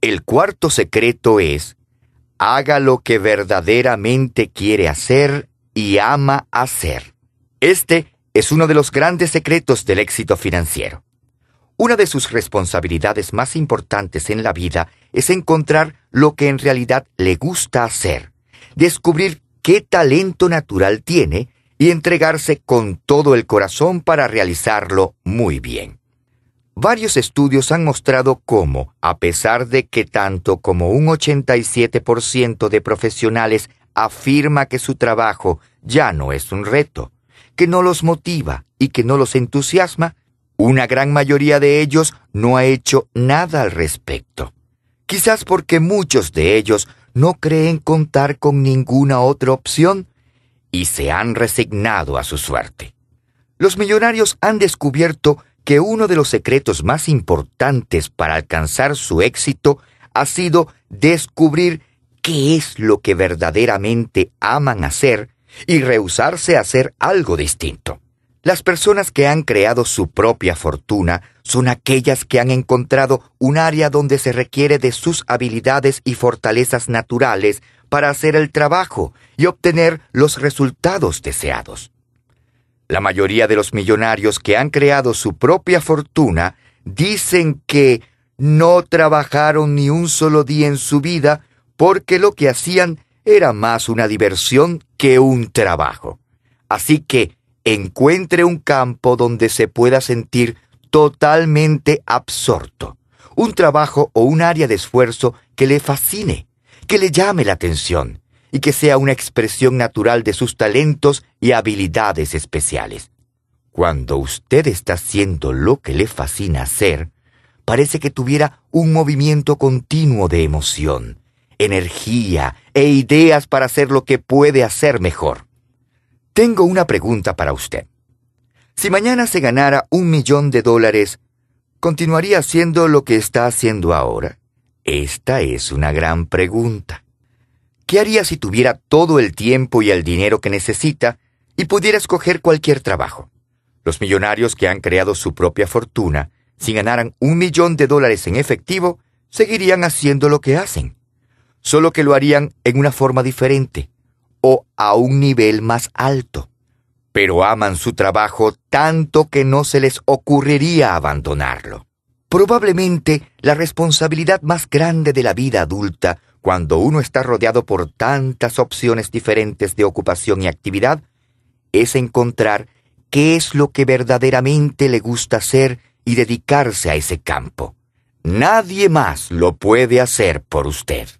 El cuarto secreto es, haga lo que verdaderamente quiere hacer y ama hacer. Este es uno de los grandes secretos del éxito financiero. Una de sus responsabilidades más importantes en la vida es encontrar lo que en realidad le gusta hacer, descubrir qué talento natural tiene y entregarse con todo el corazón para realizarlo muy bien. Varios estudios han mostrado cómo, a pesar de que tanto como un 87% de profesionales afirma que su trabajo ya no es un reto, que no los motiva y que no los entusiasma, una gran mayoría de ellos no ha hecho nada al respecto. Quizás porque muchos de ellos no creen contar con ninguna otra opción y se han resignado a su suerte. Los millonarios han descubierto que uno de los secretos más importantes para alcanzar su éxito ha sido descubrir qué es lo que verdaderamente aman hacer y rehusarse a hacer algo distinto. Las personas que han creado su propia fortuna son aquellas que han encontrado un área donde se requiere de sus habilidades y fortalezas naturales para hacer el trabajo y obtener los resultados deseados. La mayoría de los millonarios que han creado su propia fortuna dicen que no trabajaron ni un solo día en su vida porque lo que hacían era más una diversión que un trabajo. Así que encuentre un campo donde se pueda sentir totalmente absorto, un trabajo o un área de esfuerzo que le fascine, que le llame la atención, y que sea una expresión natural de sus talentos y habilidades especiales. Cuando usted está haciendo lo que le fascina hacer, parece que tuviera un movimiento continuo de emoción, energía e ideas para hacer lo que puede hacer mejor. Tengo una pregunta para usted. Si mañana se ganara un millón de dólares, ¿continuaría haciendo lo que está haciendo ahora? Esta es una gran pregunta. ¿Qué haría si tuviera todo el tiempo y el dinero que necesita y pudiera escoger cualquier trabajo? Los millonarios que han creado su propia fortuna, si ganaran un millón de dólares en efectivo, seguirían haciendo lo que hacen, solo que lo harían en una forma diferente o a un nivel más alto. Pero aman su trabajo tanto que no se les ocurriría abandonarlo. Probablemente la responsabilidad más grande de la vida adulta cuando uno está rodeado por tantas opciones diferentes de ocupación y actividad, es encontrar qué es lo que verdaderamente le gusta hacer y dedicarse a ese campo. Nadie más lo puede hacer por usted.